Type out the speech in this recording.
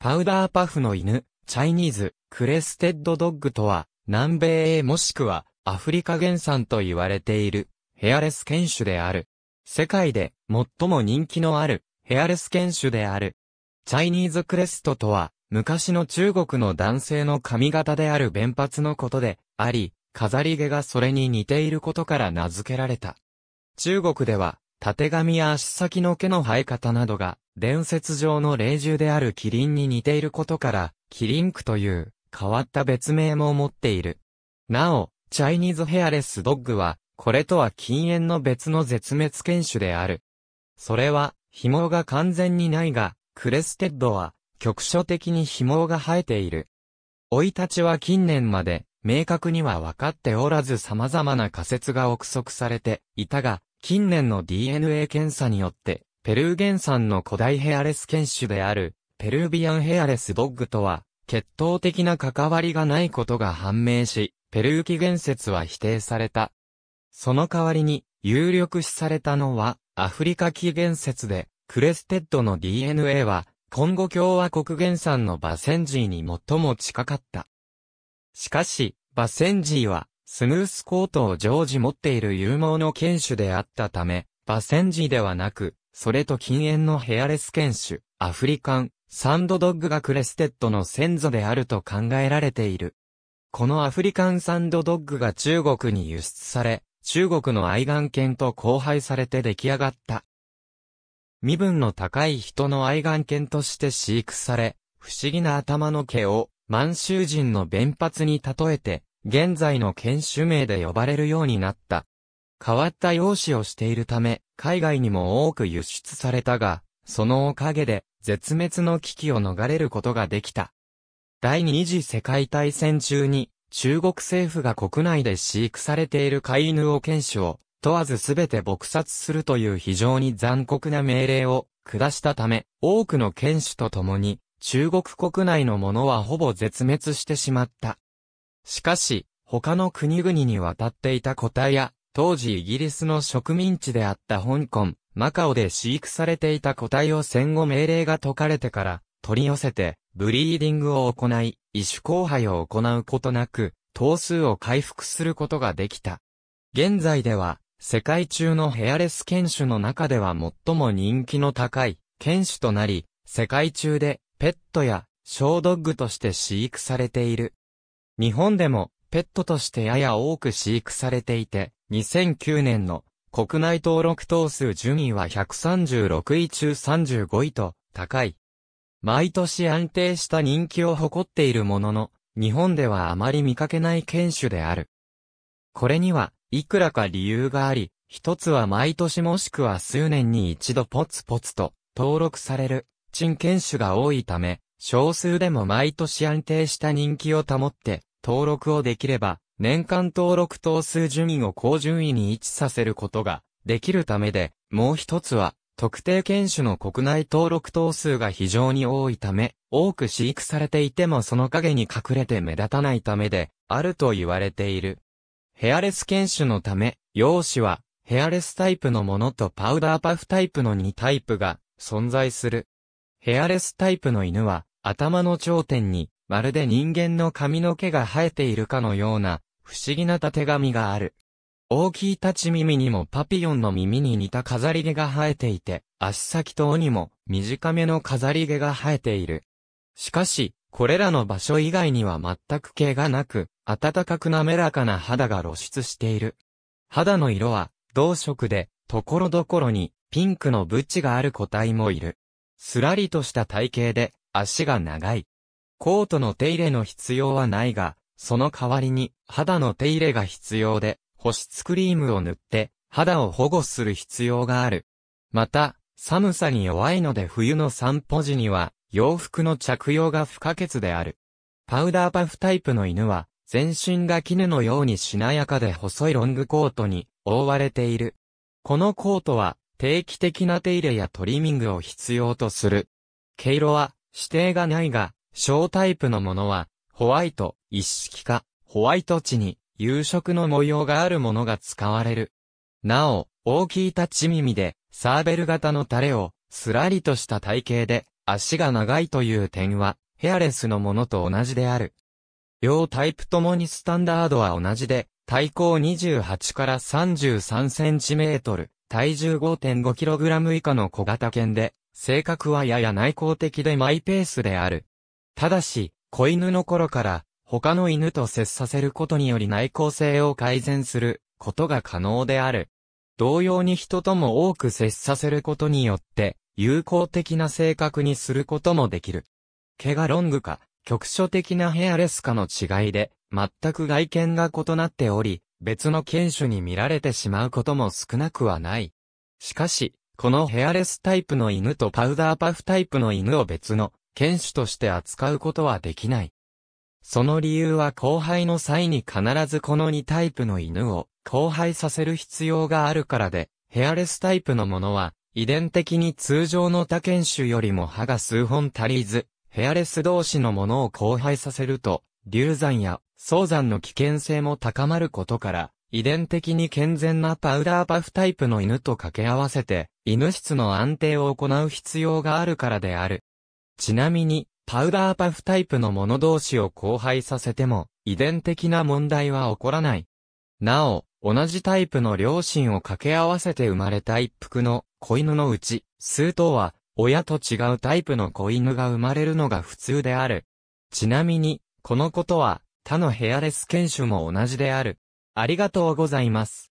パウダーパフの犬、チャイニーズ、クレステッドドッグとは、南米へもしくはアフリカ原産と言われている、ヘアレス犬種である。世界で最も人気のある、ヘアレス犬種である。チャイニーズクレストとは、昔の中国の男性の髪型である弁髪のことで、あり、飾り毛がそれに似ていることから名付けられた。中国では、縦髪や足先の毛の生え方などが、伝説上の霊獣であるキリンに似ていることから、キリンクという変わった別名も持っている。なお、チャイニーズヘアレスドッグは、これとは禁煙の別の絶滅犬種である。それは、紐が完全にないが、クレステッドは、局所的に紐が生えている。老いたちは近年まで、明確には分かっておらず様々な仮説が憶測されていたが、近年の DNA 検査によって、ペルー原産の古代ヘアレス犬種である、ペルービアンヘアレスドッグとは、血統的な関わりがないことが判明し、ペルー起源説は否定された。その代わりに、有力視されたのは、アフリカ起源説で、クレステッドの DNA は、コンゴ共和国原産のバセンジーに最も近かった。しかし、バセンジーは、スムースコートを常時持っている有毛の犬種であったため、バセンジーではなく、それと禁煙のヘアレス犬種、アフリカン、サンドドッグがクレステッドの先祖であると考えられている。このアフリカンサンドドッグが中国に輸出され、中国の愛玩犬と交配されて出来上がった。身分の高い人の愛玩犬として飼育され、不思議な頭の毛を満州人の弁髪に例えて、現在の犬種名で呼ばれるようになった。変わった容姿をしているため、海外にも多く輸出されたが、そのおかげで絶滅の危機を逃れることができた。第二次世界大戦中に中国政府が国内で飼育されている飼い犬を犬種を問わず全て撲殺するという非常に残酷な命令を下したため、多くの犬種と共に中国国内のものはほぼ絶滅してしまった。しかし、他の国々に渡っていた個体や当時イギリスの植民地であった香港、マカオで飼育されていた個体を戦後命令が解かれてから取り寄せてブリーディングを行い、異種交配を行うことなく、頭数を回復することができた。現在では、世界中のヘアレス犬種の中では最も人気の高い犬種となり、世界中でペットや小ドッグとして飼育されている。日本でもペットとしてやや多く飼育されていて、2009年の国内登録頭数順位は136位中35位と高い。毎年安定した人気を誇っているものの、日本ではあまり見かけない犬種である。これには、いくらか理由があり、一つは毎年もしくは数年に一度ポツポツと登録される、珍犬種が多いため、少数でも毎年安定した人気を保って、登録をできれば、年間登録等数順位を高順位に位置させることができるためで、もう一つは、特定犬種の国内登録等数が非常に多いため、多く飼育されていてもその影に隠れて目立たないためで、あると言われている。ヘアレス犬種のため、容姿は、ヘアレスタイプのものとパウダーパフタイプの2タイプが存在する。ヘアレスタイプの犬は、頭の頂点に、まるで人間の髪の毛が生えているかのような、不思議なたてがみがある。大きい立ち耳にもパピヨンの耳に似た飾り毛が生えていて、足先等にも短めの飾り毛が生えている。しかし、これらの場所以外には全く毛がなく、暖かく滑らかな肌が露出している。肌の色は同色で、ところどころにピンクのブチがある個体もいる。すらりとした体型で足が長い。コートの手入れの必要はないが、その代わりに肌の手入れが必要で、保湿クリームを塗って肌を保護する必要がある。また、寒さに弱いので冬の散歩時には洋服の着用が不可欠である。パウダーパフタイプの犬は全身が絹のようにしなやかで細いロングコートに覆われている。このコートは定期的な手入れやトリミングを必要とする。毛色は指定がないが、小タイプのものはホワイト、一式化、ホワイト地に、夕食の模様があるものが使われる。なお、大きい立ち耳で、サーベル型のタレを、すらりとした体型で、足が長いという点は、ヘアレスのものと同じである。両タイプともにスタンダードは同じで、体高28から33センチメートル、体重5 5ラム以下の小型犬で、性格はやや内向的でマイペースである。ただし、子犬の頃から他の犬と接させることにより内向性を改善することが可能である。同様に人とも多く接させることによって友好的な性格にすることもできる。毛がロングか局所的なヘアレスかの違いで全く外見が異なっており、別の犬種に見られてしまうことも少なくはない。しかし、このヘアレスタイプの犬とパウダーパフタイプの犬を別の剣種として扱うことはできない。その理由は交配の際に必ずこの2タイプの犬を交配させる必要があるからで、ヘアレスタイプのものは、遺伝的に通常の他犬種よりも歯が数本足りず、ヘアレス同士のものを交配させると、流産や早産の危険性も高まることから、遺伝的に健全なパウダーパフタイプの犬と掛け合わせて、犬質の安定を行う必要があるからである。ちなみに、パウダーパフタイプのもの同士を交配させても、遺伝的な問題は起こらない。なお、同じタイプの両親を掛け合わせて生まれた一服の子犬のうち、数頭は、親と違うタイプの子犬が生まれるのが普通である。ちなみに、このことは、他のヘアレス犬種も同じである。ありがとうございます。